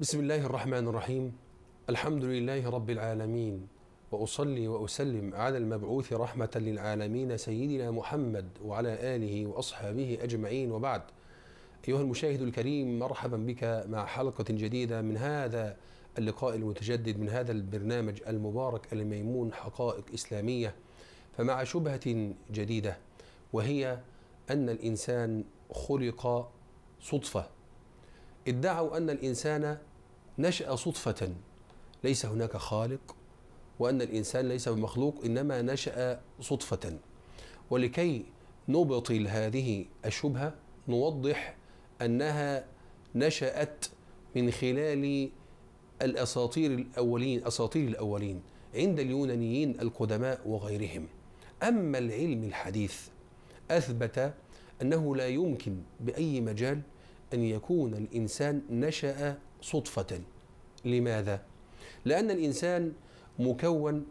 بسم الله الرحمن الرحيم الحمد لله رب العالمين واصلي واسلم على المبعوث رحمه للعالمين سيدنا محمد وعلى اله واصحابه اجمعين وبعد ايها المشاهد الكريم مرحبا بك مع حلقه جديده من هذا اللقاء المتجدد من هذا البرنامج المبارك الميمون حقائق اسلاميه فمع شبهه جديده وهي ان الانسان خلق صدفه ادعوا أن الإنسان نشأ صدفة ليس هناك خالق وأن الإنسان ليس بمخلوق إنما نشأ صدفة ولكي نبطل هذه الشبهة نوضح أنها نشأت من خلال الأساطير الأولين أساطير الأولين عند اليونانيين القدماء وغيرهم أما العلم الحديث أثبت أنه لا يمكن بأي مجال أن يكون الإنسان نشأ صدفة لماذا؟ لأن الإنسان مكون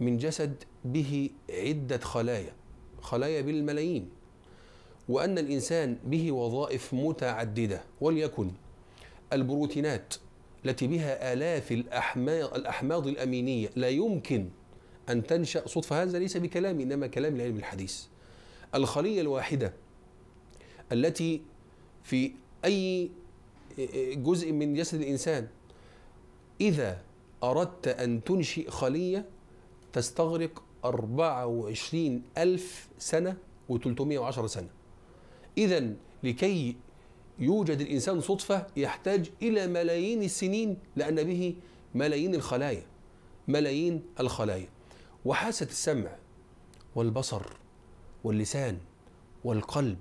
من جسد به عدة خلايا خلايا بالملايين وأن الإنسان به وظائف متعددة وليكن البروتينات التي بها آلاف الأحماض, الأحماض الأمينية لا يمكن أن تنشأ صدفة هذا ليس بكلامي إنما كلام العلم الحديث الخلية الواحدة التي في اي آه، آه، جزء من جسد الانسان اذا اردت ان تنشئ خليه تستغرق 24 ألف سنة و310 سنة إذا لكي يوجد الإنسان صدفة يحتاج إلى ملايين السنين لأن به ملايين الخلايا ملايين الخلايا وحاسة السمع والبصر واللسان والقلب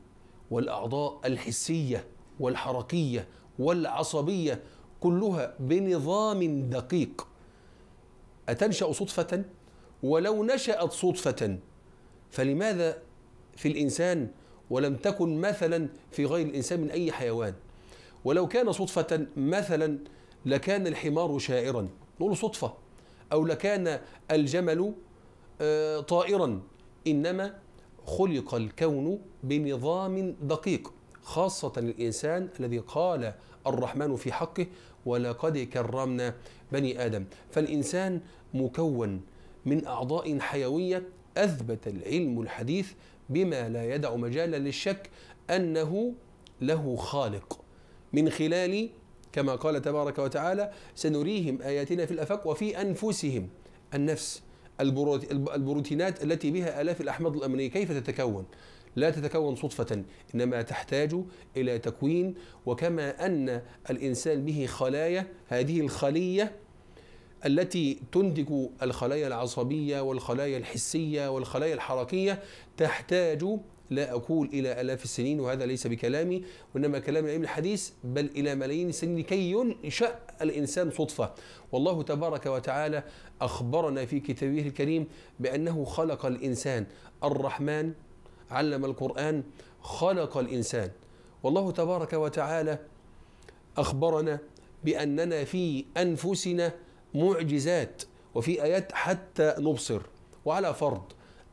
والأعضاء الحسية والحركيه والعصبيه كلها بنظام دقيق اتنشا صدفه ولو نشات صدفه فلماذا في الانسان ولم تكن مثلا في غير الانسان من اي حيوان ولو كان صدفه مثلا لكان الحمار شاعرا نقول صدفه او لكان الجمل آه، طائرا انما خلق الكون بنظام دقيق خاصة الإنسان الذي قال الرحمن في حقه ولقد كرمنا بني آدم فالإنسان مكون من أعضاء حيوية أثبت العلم الحديث بما لا يدع مجالا للشك أنه له خالق من خلال كما قال تبارك وتعالى سنريهم آياتنا في الأفاق وفي أنفسهم النفس البروتينات التي بها آلاف الأحماض الأمينية كيف تتكون لا تتكون صدفة إنما تحتاج إلى تكوين وكما أن الإنسان به خلايا هذه الخلية التي تنتج الخلايا العصبية والخلايا الحسية والخلايا الحركية تحتاج لا أقول إلى آلاف السنين وهذا ليس بكلامي وإنما كلام علم الحديث بل إلى ملايين السنين لكي ينشأ الإنسان صدفة والله تبارك وتعالى أخبرنا في كتابه الكريم بأنه خلق الإنسان الرحمن علم القرآن خلق الإنسان والله تبارك وتعالى أخبرنا بأننا في أنفسنا معجزات وفي آيات حتى نبصر وعلى فرض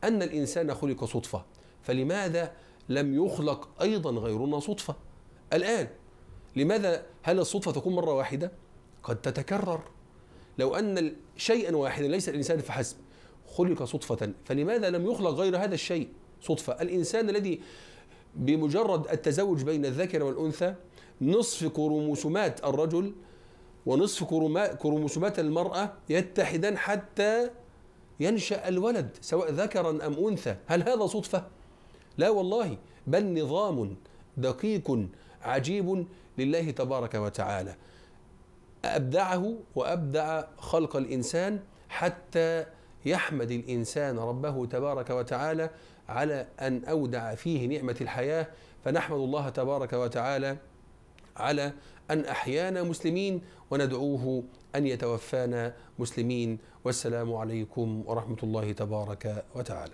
أن الإنسان خلق صدفة فلماذا لم يخلق أيضا غيرنا صدفة الآن لماذا هل الصدفة تكون مرة واحدة قد تتكرر لو أن شيئا واحدا ليس الإنسان فحسب خلق صدفة فلماذا لم يخلق غير هذا الشيء صدفة الإنسان الذي بمجرد التزوج بين الذكر والأنثى نصف كروموسومات الرجل ونصف كروموسومات المرأة يتحدان حتى ينشأ الولد سواء ذكرا أم أنثى هل هذا صدفة؟ لا والله بل نظام دقيق عجيب لله تبارك وتعالى أبدعه وأبدع خلق الإنسان حتى يحمد الإنسان ربه تبارك وتعالى على أن أودع فيه نعمة الحياة فنحمد الله تبارك وتعالى على أن أحيانا مسلمين وندعوه أن يتوفانا مسلمين والسلام عليكم ورحمة الله تبارك وتعالى